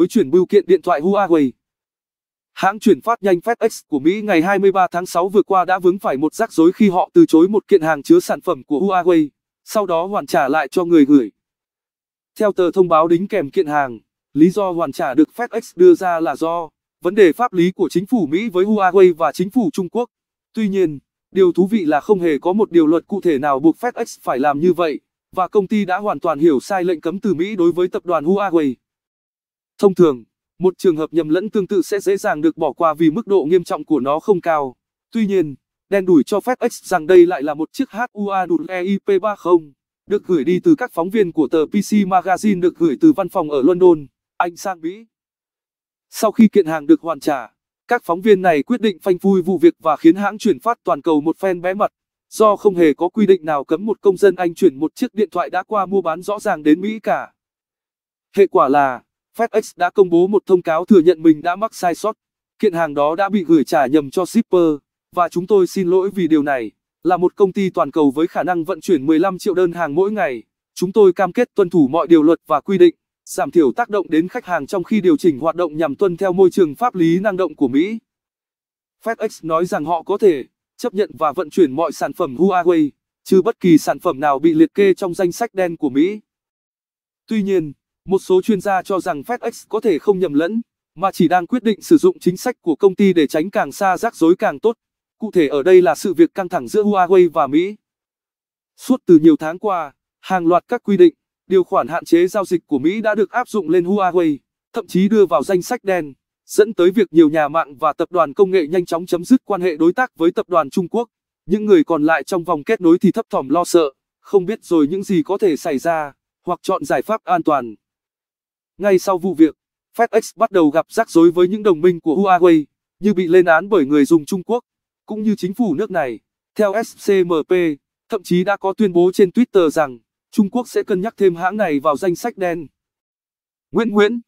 với chuyển bưu kiện điện thoại Huawei. Hãng chuyển phát nhanh FedEx của Mỹ ngày 23 tháng 6 vừa qua đã vướng phải một rắc rối khi họ từ chối một kiện hàng chứa sản phẩm của Huawei, sau đó hoàn trả lại cho người gửi. Theo tờ thông báo đính kèm kiện hàng, lý do hoàn trả được FedEx đưa ra là do vấn đề pháp lý của chính phủ Mỹ với Huawei và chính phủ Trung Quốc. Tuy nhiên, điều thú vị là không hề có một điều luật cụ thể nào buộc FedEx phải làm như vậy, và công ty đã hoàn toàn hiểu sai lệnh cấm từ Mỹ đối với tập đoàn Huawei. Thông thường, một trường hợp nhầm lẫn tương tự sẽ dễ dàng được bỏ qua vì mức độ nghiêm trọng của nó không cao. Tuy nhiên, đen đủi cho FedEx rằng đây lại là một chiếc HUAWE eip 30 được gửi đi từ các phóng viên của tờ PC Magazine được gửi từ văn phòng ở London, Anh sang Mỹ. Sau khi kiện hàng được hoàn trả, các phóng viên này quyết định phanh phui vụ việc và khiến hãng chuyển phát toàn cầu một phen bé mặt, do không hề có quy định nào cấm một công dân Anh chuyển một chiếc điện thoại đã qua mua bán rõ ràng đến Mỹ cả. Hệ quả là, FedEx đã công bố một thông cáo thừa nhận mình đã mắc sai sót. Kiện hàng đó đã bị gửi trả nhầm cho shipper, và chúng tôi xin lỗi vì điều này. Là một công ty toàn cầu với khả năng vận chuyển 15 triệu đơn hàng mỗi ngày, chúng tôi cam kết tuân thủ mọi điều luật và quy định, giảm thiểu tác động đến khách hàng trong khi điều chỉnh hoạt động nhằm tuân theo môi trường pháp lý năng động của Mỹ. FedEx nói rằng họ có thể chấp nhận và vận chuyển mọi sản phẩm Huawei, trừ bất kỳ sản phẩm nào bị liệt kê trong danh sách đen của Mỹ. Tuy nhiên, một số chuyên gia cho rằng FedEx có thể không nhầm lẫn, mà chỉ đang quyết định sử dụng chính sách của công ty để tránh càng xa rắc rối càng tốt. Cụ thể ở đây là sự việc căng thẳng giữa Huawei và Mỹ. Suốt từ nhiều tháng qua, hàng loạt các quy định, điều khoản hạn chế giao dịch của Mỹ đã được áp dụng lên Huawei, thậm chí đưa vào danh sách đen, dẫn tới việc nhiều nhà mạng và tập đoàn công nghệ nhanh chóng chấm dứt quan hệ đối tác với tập đoàn Trung Quốc. Những người còn lại trong vòng kết nối thì thấp thỏm lo sợ, không biết rồi những gì có thể xảy ra, hoặc chọn giải pháp an toàn. Ngay sau vụ việc, FedEx bắt đầu gặp rắc rối với những đồng minh của Huawei, như bị lên án bởi người dùng Trung Quốc, cũng như chính phủ nước này. Theo SCMP, thậm chí đã có tuyên bố trên Twitter rằng Trung Quốc sẽ cân nhắc thêm hãng này vào danh sách đen. Nguyễn Nguyễn